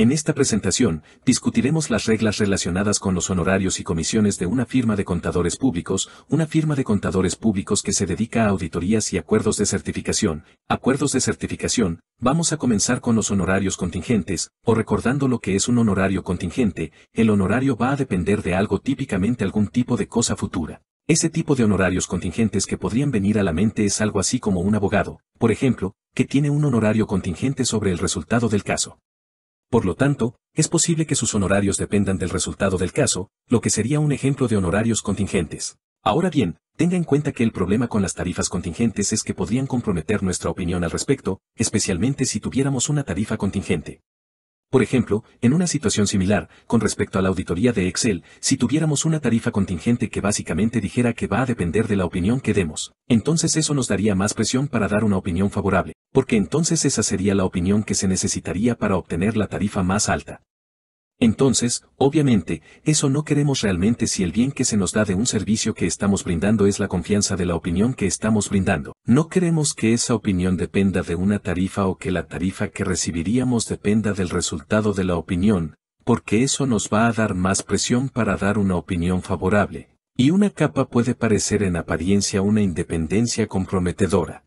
En esta presentación, discutiremos las reglas relacionadas con los honorarios y comisiones de una firma de contadores públicos, una firma de contadores públicos que se dedica a auditorías y acuerdos de certificación. Acuerdos de certificación, vamos a comenzar con los honorarios contingentes, o recordando lo que es un honorario contingente, el honorario va a depender de algo típicamente algún tipo de cosa futura. Ese tipo de honorarios contingentes que podrían venir a la mente es algo así como un abogado, por ejemplo, que tiene un honorario contingente sobre el resultado del caso. Por lo tanto, es posible que sus honorarios dependan del resultado del caso, lo que sería un ejemplo de honorarios contingentes. Ahora bien, tenga en cuenta que el problema con las tarifas contingentes es que podrían comprometer nuestra opinión al respecto, especialmente si tuviéramos una tarifa contingente. Por ejemplo, en una situación similar, con respecto a la auditoría de Excel, si tuviéramos una tarifa contingente que básicamente dijera que va a depender de la opinión que demos, entonces eso nos daría más presión para dar una opinión favorable, porque entonces esa sería la opinión que se necesitaría para obtener la tarifa más alta. Entonces, obviamente, eso no queremos realmente si el bien que se nos da de un servicio que estamos brindando es la confianza de la opinión que estamos brindando. No queremos que esa opinión dependa de una tarifa o que la tarifa que recibiríamos dependa del resultado de la opinión, porque eso nos va a dar más presión para dar una opinión favorable. Y una capa puede parecer en apariencia una independencia comprometedora.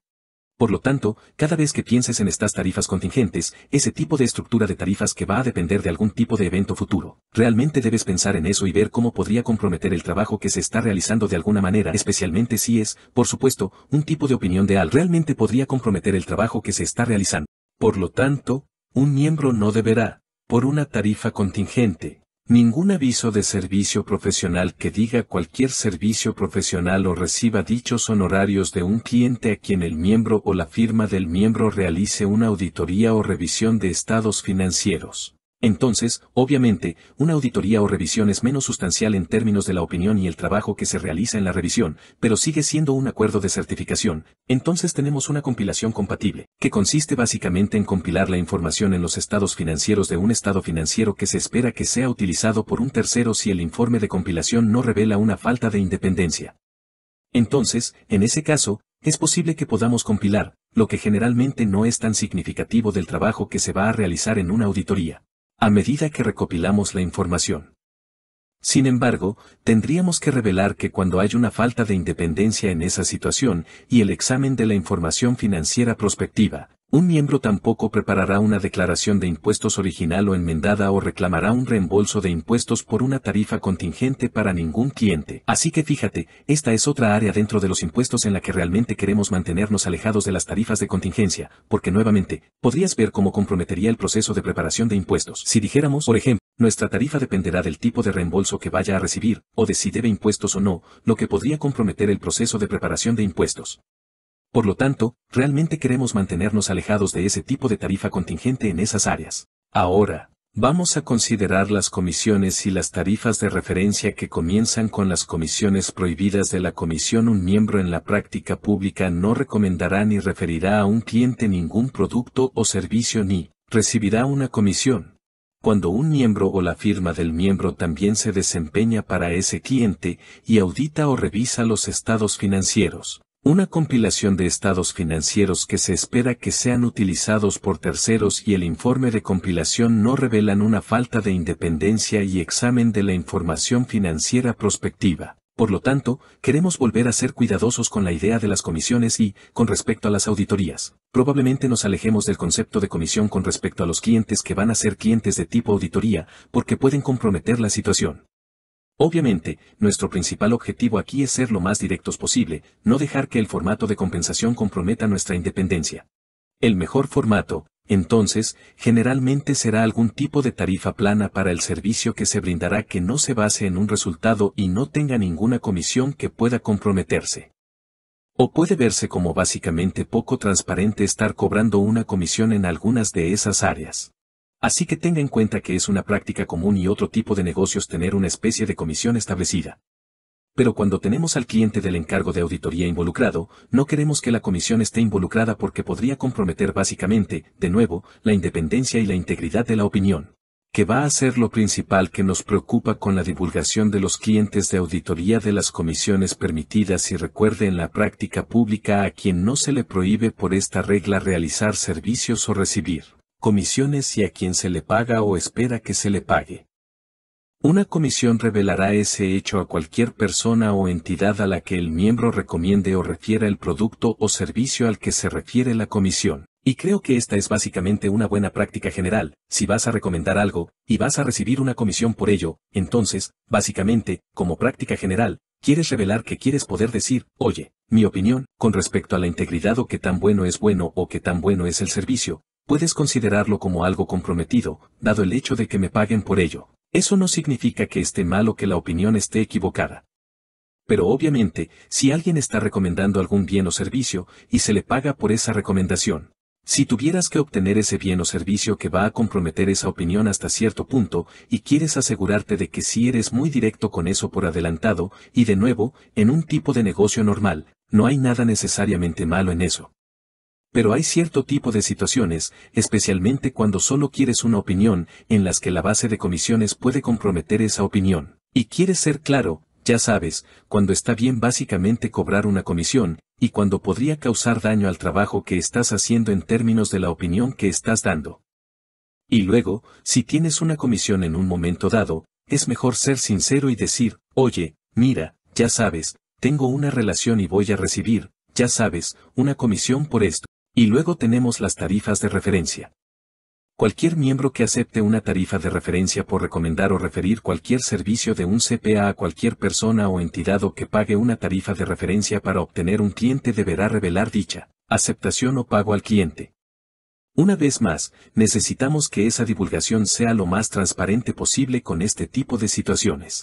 Por lo tanto, cada vez que pienses en estas tarifas contingentes, ese tipo de estructura de tarifas que va a depender de algún tipo de evento futuro, realmente debes pensar en eso y ver cómo podría comprometer el trabajo que se está realizando de alguna manera, especialmente si es, por supuesto, un tipo de opinión de al realmente podría comprometer el trabajo que se está realizando. Por lo tanto, un miembro no deberá, por una tarifa contingente, Ningún aviso de servicio profesional que diga cualquier servicio profesional o reciba dichos honorarios de un cliente a quien el miembro o la firma del miembro realice una auditoría o revisión de estados financieros. Entonces, obviamente, una auditoría o revisión es menos sustancial en términos de la opinión y el trabajo que se realiza en la revisión, pero sigue siendo un acuerdo de certificación. Entonces tenemos una compilación compatible, que consiste básicamente en compilar la información en los estados financieros de un estado financiero que se espera que sea utilizado por un tercero si el informe de compilación no revela una falta de independencia. Entonces, en ese caso, es posible que podamos compilar, lo que generalmente no es tan significativo del trabajo que se va a realizar en una auditoría a medida que recopilamos la información. Sin embargo, tendríamos que revelar que cuando hay una falta de independencia en esa situación y el examen de la información financiera prospectiva, un miembro tampoco preparará una declaración de impuestos original o enmendada o reclamará un reembolso de impuestos por una tarifa contingente para ningún cliente. Así que fíjate, esta es otra área dentro de los impuestos en la que realmente queremos mantenernos alejados de las tarifas de contingencia, porque nuevamente, podrías ver cómo comprometería el proceso de preparación de impuestos. Si dijéramos, por ejemplo, nuestra tarifa dependerá del tipo de reembolso que vaya a recibir, o de si debe impuestos o no, lo que podría comprometer el proceso de preparación de impuestos. Por lo tanto, realmente queremos mantenernos alejados de ese tipo de tarifa contingente en esas áreas. Ahora, vamos a considerar las comisiones y las tarifas de referencia que comienzan con las comisiones prohibidas de la comisión. Un miembro en la práctica pública no recomendará ni referirá a un cliente ningún producto o servicio ni recibirá una comisión. Cuando un miembro o la firma del miembro también se desempeña para ese cliente y audita o revisa los estados financieros una compilación de estados financieros que se espera que sean utilizados por terceros y el informe de compilación no revelan una falta de independencia y examen de la información financiera prospectiva. Por lo tanto, queremos volver a ser cuidadosos con la idea de las comisiones y, con respecto a las auditorías, probablemente nos alejemos del concepto de comisión con respecto a los clientes que van a ser clientes de tipo auditoría, porque pueden comprometer la situación. Obviamente, nuestro principal objetivo aquí es ser lo más directos posible, no dejar que el formato de compensación comprometa nuestra independencia. El mejor formato, entonces, generalmente será algún tipo de tarifa plana para el servicio que se brindará que no se base en un resultado y no tenga ninguna comisión que pueda comprometerse. O puede verse como básicamente poco transparente estar cobrando una comisión en algunas de esas áreas. Así que tenga en cuenta que es una práctica común y otro tipo de negocios tener una especie de comisión establecida. Pero cuando tenemos al cliente del encargo de auditoría involucrado, no queremos que la comisión esté involucrada porque podría comprometer básicamente, de nuevo, la independencia y la integridad de la opinión, que va a ser lo principal que nos preocupa con la divulgación de los clientes de auditoría de las comisiones permitidas y recuerde en la práctica pública a quien no se le prohíbe por esta regla realizar servicios o recibir comisiones y a quien se le paga o espera que se le pague. Una comisión revelará ese hecho a cualquier persona o entidad a la que el miembro recomiende o refiera el producto o servicio al que se refiere la comisión. Y creo que esta es básicamente una buena práctica general, si vas a recomendar algo, y vas a recibir una comisión por ello, entonces, básicamente, como práctica general, quieres revelar que quieres poder decir, oye, mi opinión, con respecto a la integridad o qué tan bueno es bueno o qué tan bueno es el servicio, puedes considerarlo como algo comprometido, dado el hecho de que me paguen por ello. Eso no significa que esté mal o que la opinión esté equivocada. Pero obviamente, si alguien está recomendando algún bien o servicio, y se le paga por esa recomendación, si tuvieras que obtener ese bien o servicio que va a comprometer esa opinión hasta cierto punto, y quieres asegurarte de que si sí eres muy directo con eso por adelantado, y de nuevo, en un tipo de negocio normal, no hay nada necesariamente malo en eso. Pero hay cierto tipo de situaciones, especialmente cuando solo quieres una opinión, en las que la base de comisiones puede comprometer esa opinión. Y quieres ser claro, ya sabes, cuando está bien básicamente cobrar una comisión, y cuando podría causar daño al trabajo que estás haciendo en términos de la opinión que estás dando. Y luego, si tienes una comisión en un momento dado, es mejor ser sincero y decir, oye, mira, ya sabes, tengo una relación y voy a recibir, ya sabes, una comisión por esto. Y luego tenemos las tarifas de referencia. Cualquier miembro que acepte una tarifa de referencia por recomendar o referir cualquier servicio de un CPA a cualquier persona o entidad o que pague una tarifa de referencia para obtener un cliente deberá revelar dicha aceptación o pago al cliente. Una vez más, necesitamos que esa divulgación sea lo más transparente posible con este tipo de situaciones.